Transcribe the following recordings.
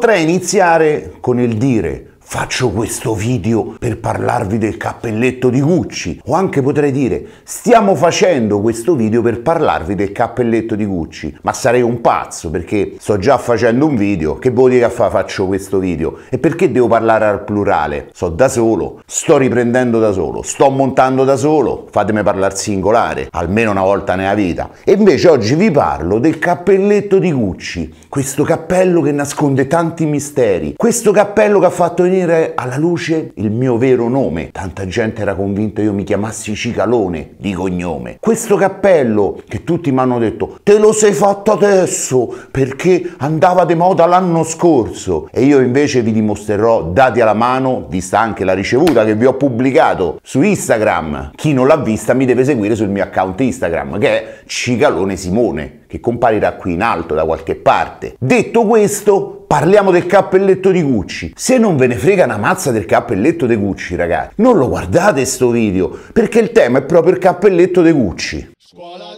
potrei iniziare con il dire faccio questo video per parlarvi del cappelletto di Gucci o anche potrei dire stiamo facendo questo video per parlarvi del cappelletto di Gucci ma sarei un pazzo perché sto già facendo un video che vuol dire che fa, faccio questo video e perché devo parlare al plurale So da solo sto riprendendo da solo sto montando da solo fatemi parlare singolare almeno una volta nella vita e invece oggi vi parlo del cappelletto di Gucci questo cappello che nasconde tanti misteri questo cappello che ha fatto venire venire alla luce il mio vero nome. Tanta gente era convinta io mi chiamassi Cicalone di cognome. Questo cappello che tutti mi hanno detto te lo sei fatto adesso perché andava de moda l'anno scorso e io invece vi dimostrerò dati alla mano, vista anche la ricevuta che vi ho pubblicato su Instagram. Chi non l'ha vista mi deve seguire sul mio account Instagram che è Cicalone Simone che comparirà qui in alto da qualche parte. Detto questo, Parliamo del cappelletto di Gucci. Se non ve ne frega una mazza del cappelletto di Gucci, ragazzi, non lo guardate sto video, perché il tema è proprio il cappelletto di Gucci. Scuola.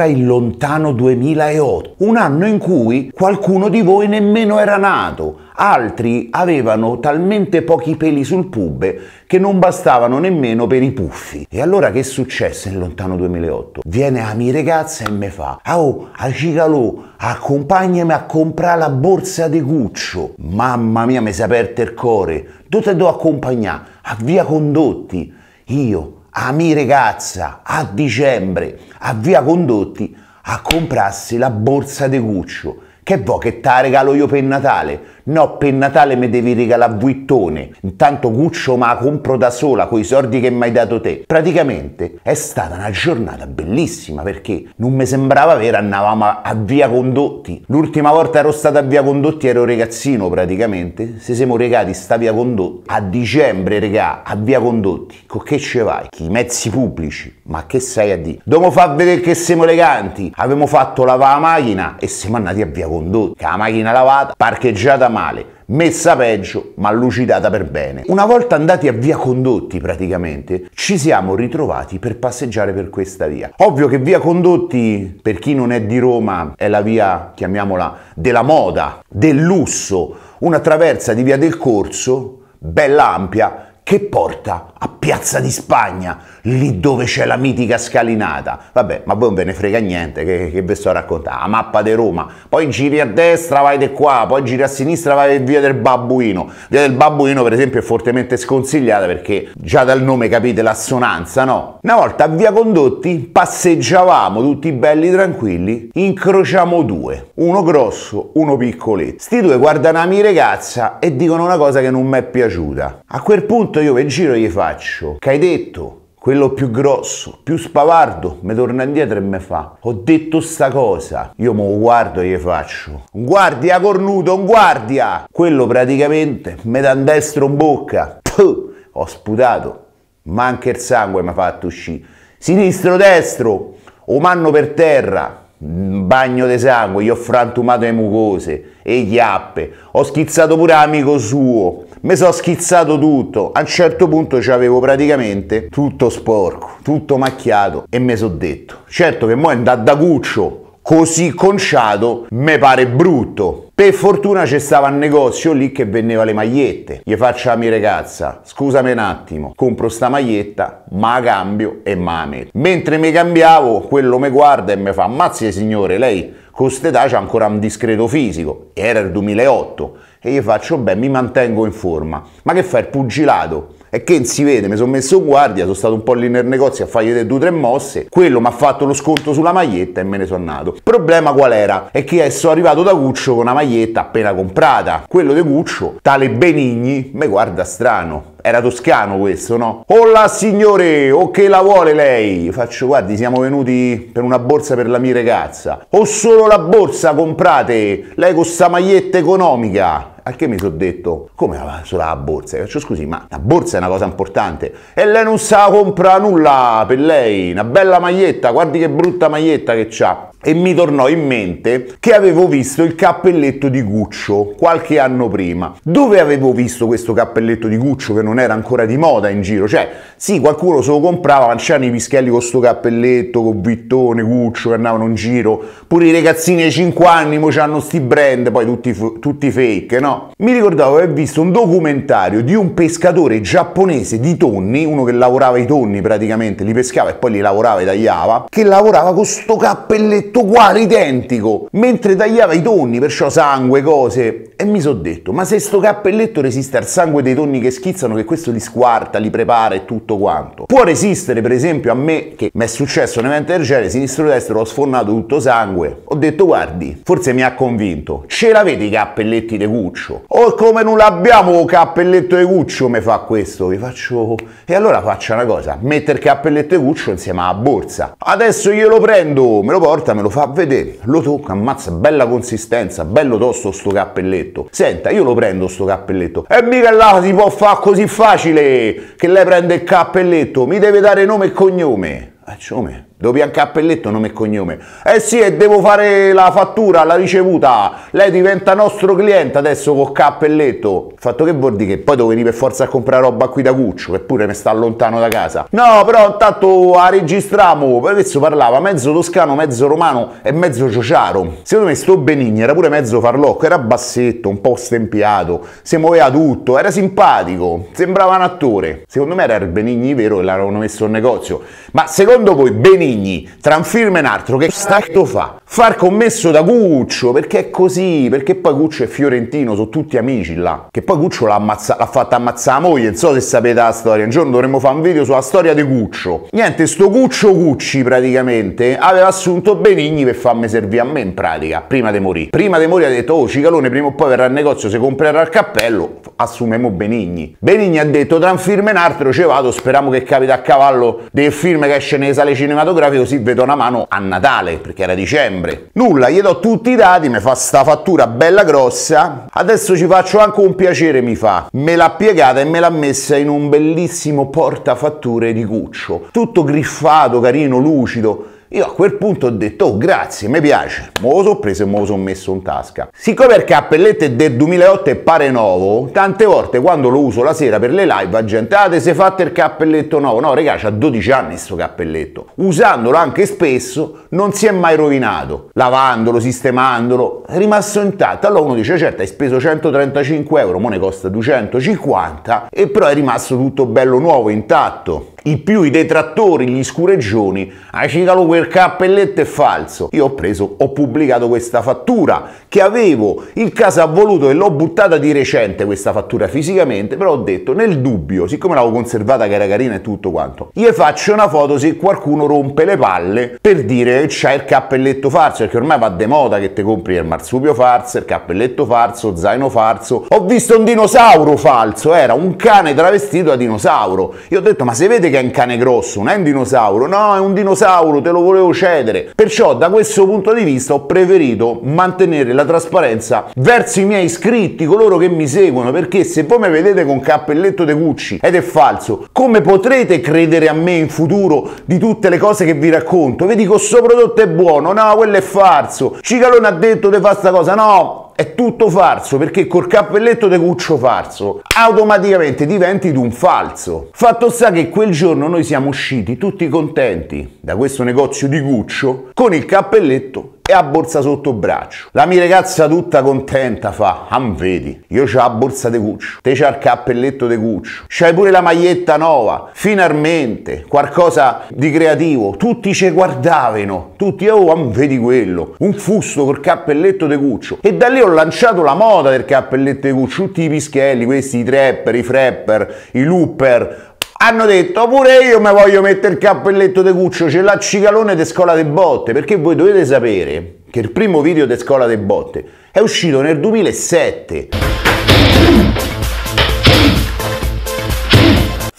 era il lontano 2008, un anno in cui qualcuno di voi nemmeno era nato, altri avevano talmente pochi peli sul pube che non bastavano nemmeno per i puffi. E allora che successe nel lontano 2008? Viene a mi ragazza e mi fa «Au, a Cicalò, accompagnami a comprare la borsa di Cuccio!» Mamma mia, mi si è aperto il cuore! Dove te devo accompagnare? A Via Condotti! Io, a mia ragazza a dicembre a Via Condotti a comprarsi la borsa di Cuccio che vuoi che te regalo io per Natale No, per Natale mi devi regalare Buittone. Intanto Guccio ma la compro da sola coi soldi che mi hai dato te. Praticamente è stata una giornata bellissima perché non mi sembrava vera, andavamo a via Condotti. L'ultima volta ero stata a via Condotti ero ragazzino praticamente. Se siamo regati sta via Condotti. A dicembre, regà, a via Condotti. Con che ci vai? I mezzi pubblici. Ma che sai a dire? Dobbiamo far vedere che siamo eleganti. Abbiamo fatto lavare la macchina e siamo andati a via Condotti. Che La macchina lavata, parcheggiata male, messa peggio, ma lucidata per bene. Una volta andati a via Condotti praticamente, ci siamo ritrovati per passeggiare per questa via. Ovvio che via Condotti, per chi non è di Roma, è la via, chiamiamola, della moda, del lusso, una traversa di via del Corso, bella ampia, che porta a a Piazza di Spagna, lì dove c'è la mitica scalinata. Vabbè, ma voi non ve ne frega niente, che, che ve sto a raccontare. La mappa di Roma, poi giri a destra, vai di qua, poi giri a sinistra, vai via del Babbuino. Via del Babbuino, per esempio, è fortemente sconsigliata perché già dal nome capite l'assonanza, no? Una volta a Via Condotti passeggiavamo tutti belli tranquilli, incrociamo due, uno grosso, uno piccoletto. Sti due guardano la mia ragazza e dicono una cosa che non mi è piaciuta. A quel punto io per giro gli faccio faccio, che hai detto, quello più grosso, più spavardo, mi torna indietro e mi fa. Ho detto sta cosa, io mo guardo e gli faccio. Un guardia cornuto, un guardia! Quello praticamente mi dà un destro in bocca. Puh, ho sputato, ma anche il sangue mi ha fatto uscire. Sinistro, destro, o manno per terra, un bagno di sangue, gli ho frantumato le mucose e chiappe, ho schizzato pure l'amico suo, mi sono schizzato tutto, a un certo punto ci avevo praticamente tutto sporco, tutto macchiato e mi sono detto, certo che mo' è da, da cuccio così conciato mi pare brutto. Per fortuna c'è stava un negozio lì che vendeva le magliette. Gli faccio a mia ragazza, scusami un attimo, compro sta maglietta, ma la cambio e ma la metto. Mentre mi cambiavo, quello mi guarda e mi fa, mazzi signore, lei con quest'età c'ha ancora un discreto fisico. Era il 2008. E gli faccio, beh, mi mantengo in forma. Ma che fai, il pugilato? È che si vede, mi sono messo in guardia, sono stato un po' lì nel negozio a fargli due o tre mosse, quello mi ha fatto lo sconto sulla maglietta e me ne sono nato. problema qual era? È che sono arrivato da Guccio con una maglietta appena comprata. Quello di Guccio, tale Benigni, mi guarda strano era toscano questo, no? Olla oh signore, o che la vuole lei? Faccio, guardi, siamo venuti per una borsa per la mia ragazza. Ho solo la borsa comprate, lei con sta maglietta economica. Al che mi sono detto, come sulla borsa? E faccio scusi, ma la borsa è una cosa importante. E lei non sa compra nulla per lei, una bella maglietta, guardi che brutta maglietta che c'ha e mi tornò in mente che avevo visto il cappelletto di Guccio qualche anno prima. Dove avevo visto questo cappelletto di Guccio che non era ancora di moda in giro? Cioè, sì, qualcuno se lo comprava, ma i pischelli con sto cappelletto, con Vittone, Guccio che andavano in giro, pure i ragazzini ai 5 anni, mo hanno sti brand, poi tutti, tutti fake, no? Mi ricordavo di aver visto un documentario di un pescatore giapponese di tonni, uno che lavorava i tonni praticamente, li pescava e poi li lavorava e tagliava, che lavorava con sto cappelletto perfetto, uguale, identico, mentre tagliava i tonni, perciò sangue, cose. E mi sono detto, ma se sto cappelletto resiste al sangue dei tonni che schizzano, che questo li squarta, li prepara e tutto quanto. Può resistere, per esempio, a me, che mi è successo un evento del genere, sinistro-destro, ho sfornato tutto sangue. Ho detto, guardi, forse mi ha convinto, ce l'avete i cappelletti di Cuccio? O oh, come non l'abbiamo cappelletto di Cuccio, mi fa questo, vi faccio... E allora faccio una cosa, metter cappelletto di Cuccio insieme alla borsa. Adesso io lo prendo, me lo porta, me lo fa vedere, lo tocca, ammazza, bella consistenza, bello tosto sto cappelletto. Senta, io lo prendo sto cappelletto. E mica là si può fare così facile che lei prende il cappelletto, mi deve dare nome e cognome. Eh, come? Devo piancare nome e cognome. Eh sì, e devo fare la fattura, la ricevuta. Lei diventa nostro cliente adesso con cappelletto. Fatto che vuol dire che poi devo venire per forza a comprare roba qui da Cuccio, che pure mi sta lontano da casa. No, però intanto la registriamo. Adesso parlava mezzo toscano, mezzo romano e mezzo ciociaro. Secondo me sto Benigni era pure mezzo farlocco, era bassetto, un po' stempiato, si muoveva tutto, era simpatico, sembrava un attore. Secondo me era il Benigni vero che l'avevano messo in negozio. Ma secondo secondo voi Benigni, tra un film e un altro, che stato fa? Far commesso da Guccio, perché è così, perché poi Guccio e Fiorentino sono tutti amici là. Che poi Guccio l'ha, ammazza- l'ha fatta ammazzare la moglie, non so se sapete la storia, un giorno dovremmo fare un video sulla storia di Guccio. Niente, sto Guccio Gucci praticamente aveva assunto Benigni per farmi servire a me in pratica, prima di morire. Prima di morire ha detto, oh Cicalone prima o poi verrà al negozio, se comprerà il cappello, assumiamo Benigni. Benigni ha detto, tra un film e un altro ce vado, speriamo che capita a cavallo del film che esce nelle sale cinematografiche così vedo una mano a Natale, perché era dicembre. Nulla, gli do tutti i dati, mi fa sta fattura bella grossa. Adesso ci faccio anche un piacere, mi fa. Me l'ha piegata e me l'ha messa in un bellissimo portafatture di cuccio. Tutto griffato, carino, lucido io a quel punto ho detto, oh grazie, mi piace, Mo lo sono preso e mo lo sono messo in tasca. Siccome il cappelletto è del 2008 e pare nuovo, tante volte quando lo uso la sera per le live la gente, ah te sei fatto il cappelletto nuovo? No regà, c'ha 12 anni questo cappelletto. Usandolo anche spesso non si è mai rovinato, lavandolo, sistemandolo, è rimasto intatto. Allora uno dice, certo hai speso 135 euro, mo ne costa 250, e però è rimasto tutto bello nuovo, intatto i più i detrattori, gli scureggioni, ah citalo quel cappelletto è falso. Io ho preso, ho pubblicato questa fattura che avevo, il caso ha voluto e l'ho buttata di recente questa fattura fisicamente, però ho detto nel dubbio, siccome l'avevo conservata che era carina e tutto quanto, gli faccio una foto se qualcuno rompe le palle per dire c'è il cappelletto falso, perché ormai va de moda che te compri il marsupio falso, il cappelletto falso, zaino falso. Ho visto un dinosauro falso, era un cane travestito da dinosauro. Io ho detto ma se vede che è un cane grosso, non è un dinosauro, no, è un dinosauro, te lo volevo cedere. Perciò da questo punto di vista ho preferito mantenere la trasparenza verso i miei iscritti, coloro che mi seguono, perché se voi mi vedete con cappelletto de cucci ed è falso, come potrete credere a me in futuro di tutte le cose che vi racconto? Vi dico, sto prodotto è buono, no, quello è falso, Cicalone ha detto di fare questa cosa, no, è tutto falso perché col cappelletto di Cuccio falso automaticamente diventi di un falso. Fatto sta che quel giorno noi siamo usciti tutti contenti da questo negozio di Cuccio con il cappelletto e a borsa sotto braccio. La mia ragazza tutta contenta fa, am vedi, io c'ho la borsa de cuccio, te c'ha il cappelletto de cuccio, c'hai pure la maglietta nuova, finalmente, qualcosa di creativo. Tutti ci guardavano, tutti, oh am vedi quello, un fusto col cappelletto de cuccio. E da lì ho lanciato la moda del cappelletto de cuccio, tutti i pischelli, questi i trapper, i frapper, i looper, hanno detto pure io mi voglio mettere il cappelletto di cuccio, c'è la cicalone di scola de botte, perché voi dovete sapere che il primo video di scola de botte è uscito nel 2007.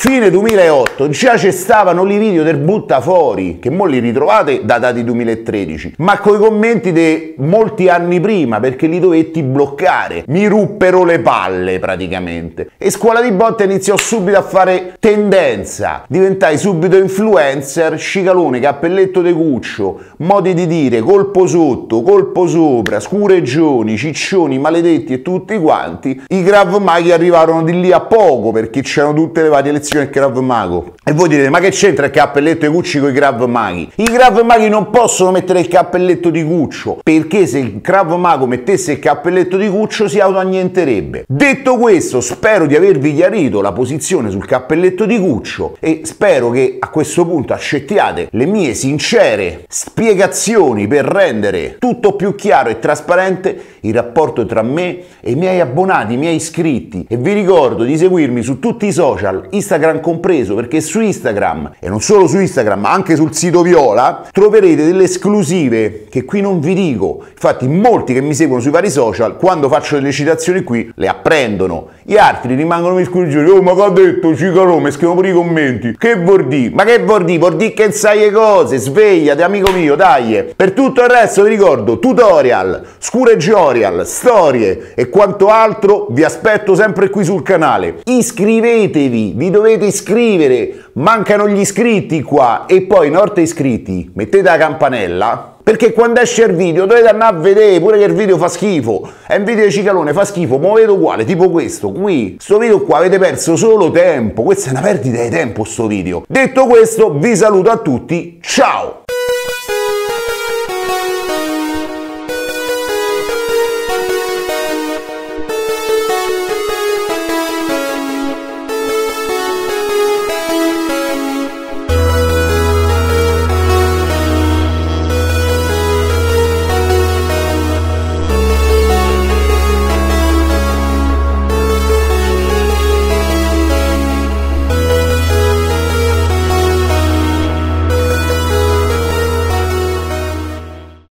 Fine 2008 già ci stavano i video del buttafuori, che mo li ritrovate da dati 2013, ma coi commenti di molti anni prima perché li dovetti bloccare. Mi ruppero le palle praticamente. E scuola di botte iniziò subito a fare tendenza. Diventai subito influencer, scicalone, cappelletto de cuccio, modi di dire colpo sotto, colpo sopra, scuregioni, ciccioni, maledetti e tutti quanti. I Grav Maghi arrivarono di lì a poco perché c'erano tutte le varie lezioni selezione Krav Mago E voi direte, ma che c'entra il cappelletto di Gucci con i Krav Maghi? I Krav Maghi non possono mettere il cappelletto di Guccio, perché se il Krav Mago mettesse il cappelletto di Guccio si autoannienterebbe. Detto questo, spero di avervi chiarito la posizione sul cappelletto di Guccio e spero che a questo punto accettiate le mie sincere spiegazioni per rendere tutto più chiaro e trasparente il rapporto tra me e i miei abbonati, i miei iscritti. E vi ricordo di seguirmi su tutti i social, Instagram compreso, perché su su Instagram e non solo su Instagram, ma anche sul sito Viola, troverete delle esclusive che qui non vi dico. Infatti molti che mi seguono sui vari social, quando faccio delle citazioni qui, le apprendono. Gli altri rimangono miscurgiti, oh ma che ha detto Cicaro, mi scrivono pure i commenti. Che vuol dire? Ma che vuol dire? Vuol dire che sai le cose, Svegliate, amico mio, dai. Per tutto il resto vi ricordo tutorial, scureggiorial, storie e quanto altro vi aspetto sempre qui sul canale. Iscrivetevi, vi dovete iscrivere mancano gli iscritti qua e poi norte iscritti, mettete la campanella perché quando esce il video dovete andare a vedere pure che il video fa schifo è un video di cicalone fa schifo muovete uguale tipo questo qui sto video qua avete perso solo tempo questa è una perdita di tempo sto video detto questo vi saluto a tutti ciao